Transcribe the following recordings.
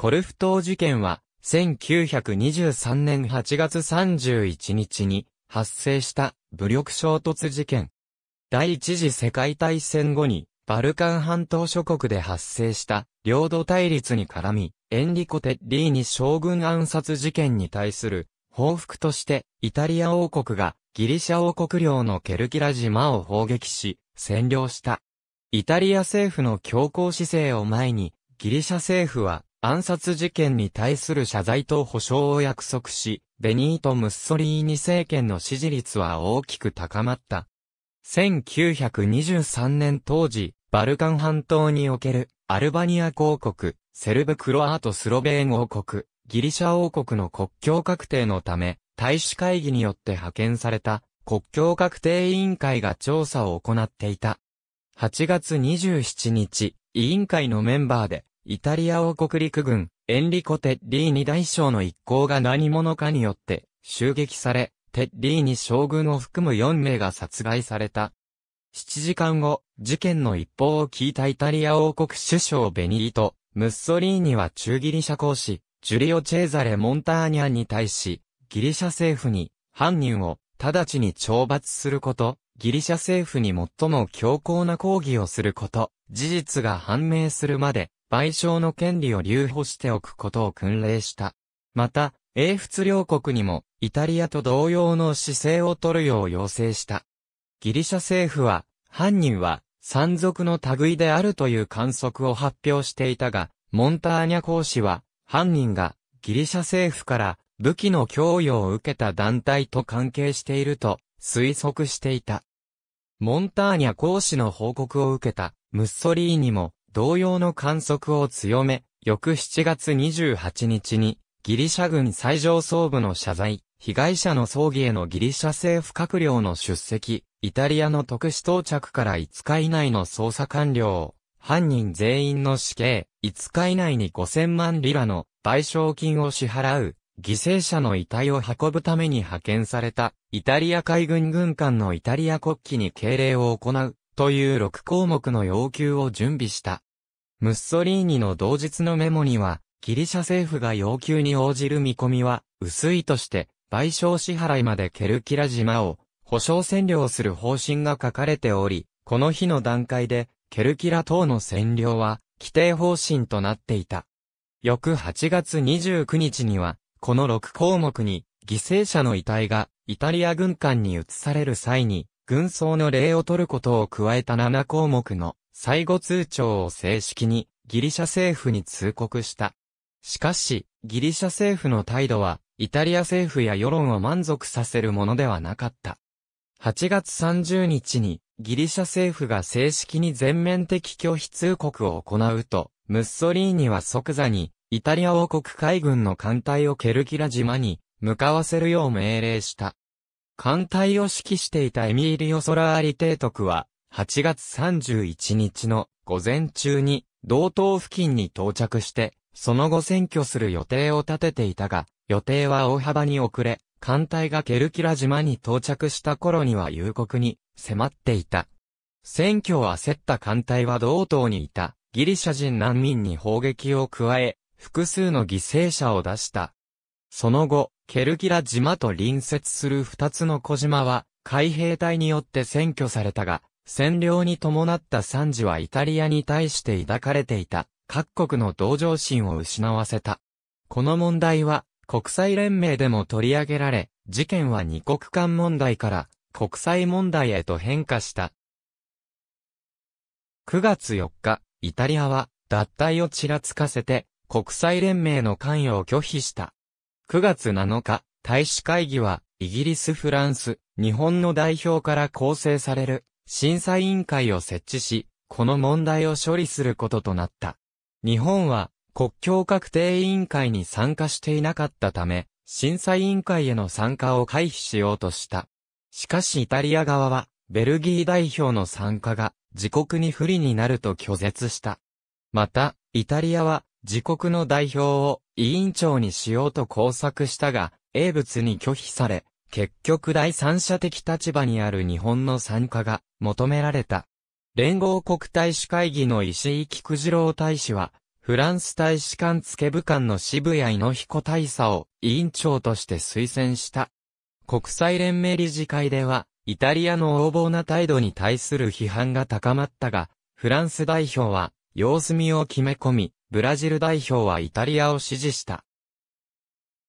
コルフ島事件は、1923年8月31日に発生した武力衝突事件。第一次世界大戦後にバルカン半島諸国で発生した領土対立に絡み、エンリコ・テッリーニ将軍暗殺事件に対する報復としてイタリア王国がギリシャ王国領のケルキラ島を砲撃し占領した。イタリア政府の強硬姿勢を前にギリシャ政府は暗殺事件に対する謝罪と保障を約束し、ベニート・ムッソリーニ政権の支持率は大きく高まった。1923年当時、バルカン半島におけるアルバニア公国、セルブ・クロアート・スロベーン王国、ギリシャ王国の国境確定のため、大使会議によって派遣された国境確定委員会が調査を行っていた。8月27日、委員会のメンバーでイタリア王国陸軍、エンリコ・テッリーニ大将の一行が何者かによって襲撃され、テッリーニ将軍を含む4名が殺害された。7時間後、事件の一報を聞いたイタリア王国首相ベニート、ムッソリーニは中ギリシャ公使、ジュリオ・チェーザレ・モンターニャンに対し、ギリシャ政府に、犯人を、直ちに懲罰すること、ギリシャ政府に最も強硬な抗議をすること、事実が判明するまで、賠償の権利を留保しておくことを訓令した。また、英仏両国にも、イタリアと同様の姿勢を取るよう要請した。ギリシャ政府は、犯人は、山賊の類であるという観測を発表していたが、モンターニャ公使は、犯人が、ギリシャ政府から、武器の供与を受けた団体と関係していると、推測していた。モンターニャ公使の報告を受けた、ムッソリーニも、同様の観測を強め、翌7月28日に、ギリシャ軍最上層部の謝罪、被害者の葬儀へのギリシャ政府閣僚の出席、イタリアの特使到着から5日以内の捜査官僚、犯人全員の死刑、5日以内に5000万リラの賠償金を支払う、犠牲者の遺体を運ぶために派遣された、イタリア海軍軍艦のイタリア国旗に敬礼を行う、という6項目の要求を準備した。ムッソリーニの同日のメモには、ギリシャ政府が要求に応じる見込みは、薄いとして、賠償支払いまでケルキラ島を、保証占領する方針が書かれており、この日の段階で、ケルキラ島の占領は、規定方針となっていた。翌8月29日には、この6項目に、犠牲者の遺体が、イタリア軍艦に移される際に、軍曹の礼を取ることを加えた7項目の最後通帳を正式にギリシャ政府に通告した。しかし、ギリシャ政府の態度は、イタリア政府や世論を満足させるものではなかった。8月30日に、ギリシャ政府が正式に全面的拒否通告を行うと、ムッソリーニは即座に、イタリア王国海軍の艦隊をケルキラ島に向かわせるよう命令した。艦隊を指揮していたエミーリオ・ソラーリ提督は、8月31日の午前中に、道東付近に到着して、その後占拠する予定を立てていたが、予定は大幅に遅れ、艦隊がケルキラ島に到着した頃には夕刻に迫っていた。選挙を焦った艦隊は道東にいたギリシャ人難民に砲撃を加え、複数の犠牲者を出した。その後、ケルキラ島と隣接する二つの小島は海兵隊によって占拠されたが、占領に伴った惨事はイタリアに対して抱かれていた各国の同情心を失わせた。この問題は国際連盟でも取り上げられ、事件は二国間問題から国際問題へと変化した。9月4日、イタリアは脱退をちらつかせて国際連盟の関与を拒否した。9月7日、大使会議はイギリス、フランス、日本の代表から構成される審査委員会を設置し、この問題を処理することとなった。日本は国境確定委員会に参加していなかったため、審査委員会への参加を回避しようとした。しかしイタリア側は、ベルギー代表の参加が自国に不利になると拒絶した。また、イタリアは自国の代表を委員長にしようと工作したが、英仏に拒否され、結局第三者的立場にある日本の参加が求められた。連合国大使会議の石井菊次郎大使は、フランス大使館付部官の渋谷の彦大佐を委員長として推薦した。国際連盟理事会では、イタリアの横暴な態度に対する批判が高まったが、フランス代表は様子見を決め込み、ブラジル代表はイタリアを支持した。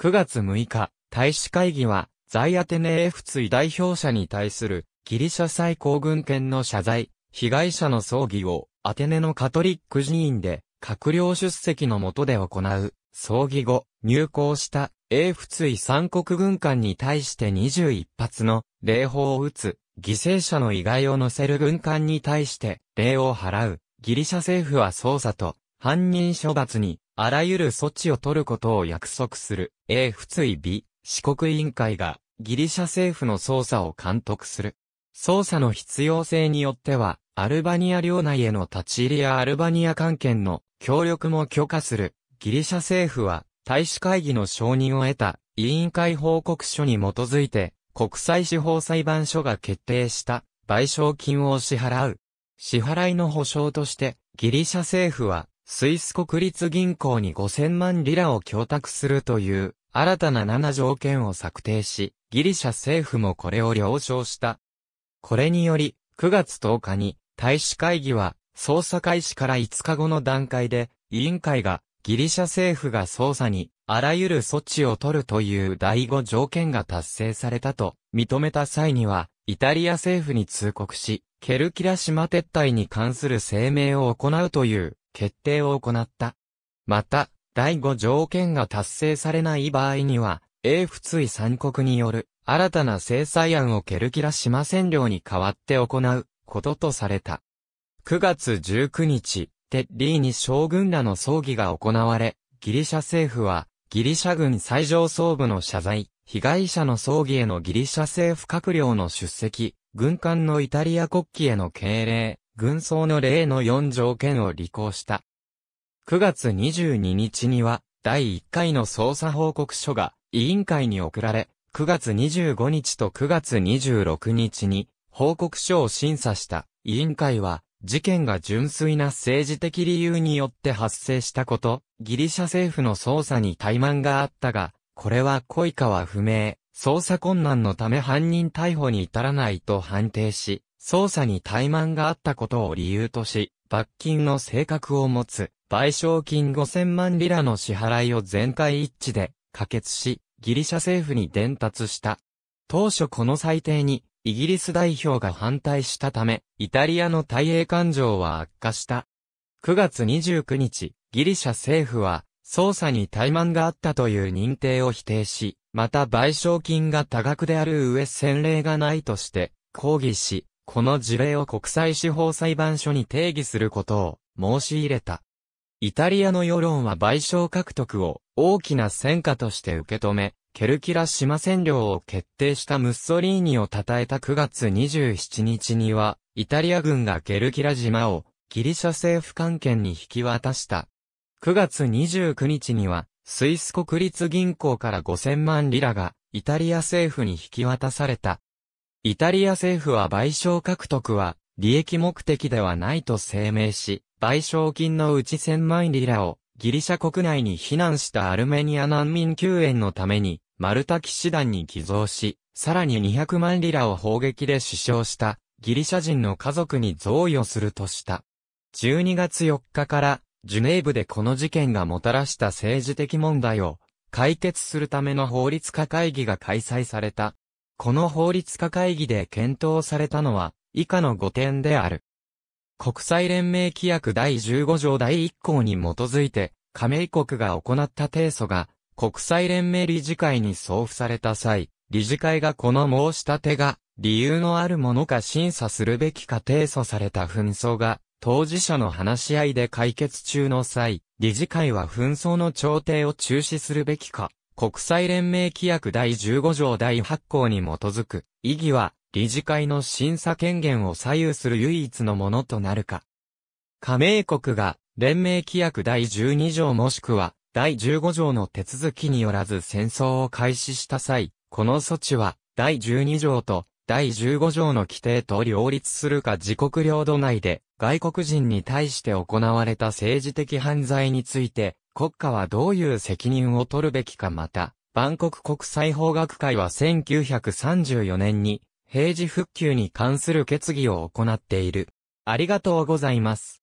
9月6日、大使会議は在アテネ F 対代表者に対するギリシャ最高軍権の謝罪、被害者の葬儀をアテネのカトリック寺院で閣僚出席のもとで行う。葬儀後、入港した A 仏対三国軍艦に対して21発の礼砲を撃つ、犠牲者の遺骸を乗せる軍艦に対して礼を払う。ギリシャ政府は捜査と犯人処罰にあらゆる措置を取ることを約束する。A 仏対美四国委員会がギリシャ政府の捜査を監督する。捜査の必要性によっては、アルバニア領内への立ち入りやアルバニア関係の協力も許可する。ギリシャ政府は、大使会議の承認を得た委員会報告書に基づいて、国際司法裁判所が決定した賠償金を支払う。支払いの保証として、ギリシャ政府は、スイス国立銀行に5000万リラを供託するという新たな7条件を策定し、ギリシャ政府もこれを了承した。これにより、9月10日に、大使会議は、捜査開始から5日後の段階で、委員会が、ギリシャ政府が捜査に、あらゆる措置を取るという第5条件が達成されたと、認めた際には、イタリア政府に通告し、ケルキラ島撤退に関する声明を行うという、決定を行った。また、第5条件が達成されない場合には、英仏位三国による新たな制裁案をケルキラ島占領に代わって行うこととされた。9月19日、テッリーに将軍らの葬儀が行われ、ギリシャ政府は、ギリシャ軍最上層部の謝罪、被害者の葬儀へのギリシャ政府閣僚の出席、軍艦のイタリア国旗への敬礼、軍装の例の4条件を履行した。9月22日には、第1回の捜査報告書が委員会に送られ、9月25日と9月26日に報告書を審査した委員会は、事件が純粋な政治的理由によって発生したこと、ギリシャ政府の捜査に怠慢があったが、これは故意かは不明、捜査困難のため犯人逮捕に至らないと判定し、捜査に怠慢があったことを理由とし、罰金の性格を持つ賠償金5000万リラの支払いを全会一致で可決し、ギリシャ政府に伝達した。当初この裁定に、イギリス代表が反対したため、イタリアの対英感情は悪化した。9月29日、ギリシャ政府は、捜査に怠慢があったという認定を否定し、また賠償金が多額である上先例がないとして、抗議し、この事例を国際司法裁判所に定義することを申し入れた。イタリアの世論は賠償獲得を大きな戦果として受け止め、ケルキラ島占領を決定したムッソリーニを称えた9月27日には、イタリア軍がケルキラ島をギリシャ政府関係に引き渡した。9月29日には、スイス国立銀行から5000万リラが、イタリア政府に引き渡された。イタリア政府は賠償獲得は、利益目的ではないと声明し、賠償金のうち1000万リラをギリシャ国内に避難したアルメニア難民救援のために、マルタ騎士団に寄贈し、さらに200万リラを砲撃で死傷したギリシャ人の家族に贈与するとした。12月4日から、ジュネーブでこの事件がもたらした政治的問題を解決するための法律家会議が開催された。この法律家会議で検討されたのは、以下の5点である。国際連盟規約第15条第1項に基づいて、加盟国が行った提訴が、国際連盟理事会に送付された際、理事会がこの申し立てが、理由のあるものか審査するべきか提訴された紛争が、当事者の話し合いで解決中の際、理事会は紛争の調停を中止するべきか、国際連盟規約第15条第8項に基づく、意義は、理事会の審査権限を左右する唯一のものとなるか。加盟国が連盟規約第12条もしくは第15条の手続きによらず戦争を開始した際、この措置は第12条と第15条の規定と両立するか自国領土内で外国人に対して行われた政治的犯罪について国家はどういう責任を取るべきかまた、万国国際法学会は1934年に平時復旧に関する決議を行っている。ありがとうございます。